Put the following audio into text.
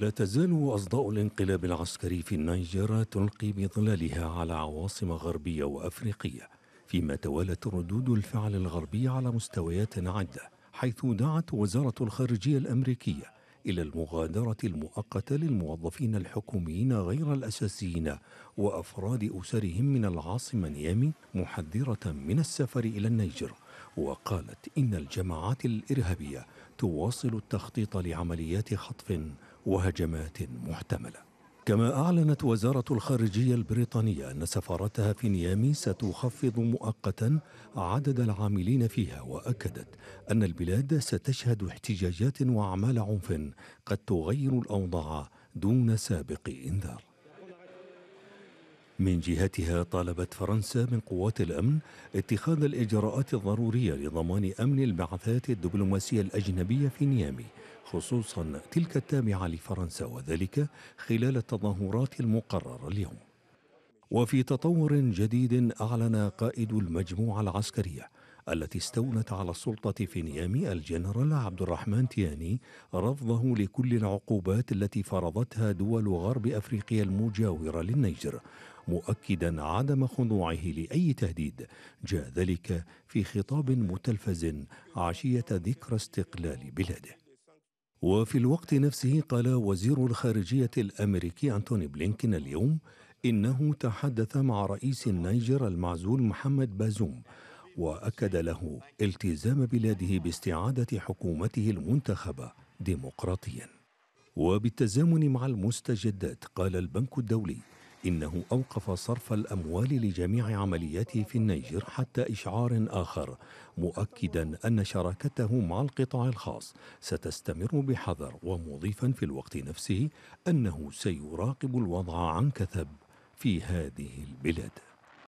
لا تزال أصداء الانقلاب العسكري في النيجر تلقي بظلالها على عواصم غربية وأفريقية فيما توالت ردود الفعل الغربية على مستويات عدة حيث دعت وزارة الخارجية الأمريكية إلى المغادرة المؤقتة للموظفين الحكوميين غير الأساسيين وأفراد أسرهم من العاصمة نيامي محذرة من السفر إلى النيجر وقالت إن الجماعات الإرهابية تواصل التخطيط لعمليات خطف وهجمات محتملة كما أعلنت وزارة الخارجية البريطانية أن سفارتها في نيامي ستخفض مؤقتا عدد العاملين فيها وأكدت أن البلاد ستشهد احتجاجات وأعمال عنف قد تغير الأوضاع دون سابق إنذار من جهتها طالبت فرنسا من قوات الأمن اتخاذ الإجراءات الضرورية لضمان أمن البعثات الدبلوماسية الأجنبية في نيامي خصوصا تلك التابعة لفرنسا وذلك خلال التظاهرات المقررة اليوم وفي تطور جديد أعلن قائد المجموعة العسكرية التي استولت على السلطة في نيامي الجنرال عبد الرحمن تياني رفضه لكل العقوبات التي فرضتها دول غرب أفريقيا المجاورة للنيجر مؤكدا عدم خضوعه لأي تهديد جاء ذلك في خطاب متلفز عشية ذكرى استقلال بلاده وفي الوقت نفسه قال وزير الخارجية الأمريكي أنتوني بلينكين اليوم إنه تحدث مع رئيس النيجر المعزول محمد بازوم واكد له التزام بلاده باستعاده حكومته المنتخبه ديمقراطيا وبالتزامن مع المستجدات قال البنك الدولي انه اوقف صرف الاموال لجميع عملياته في النيجر حتى اشعار اخر مؤكدا ان شراكته مع القطاع الخاص ستستمر بحذر ومضيفا في الوقت نفسه انه سيراقب الوضع عن كثب في هذه البلاد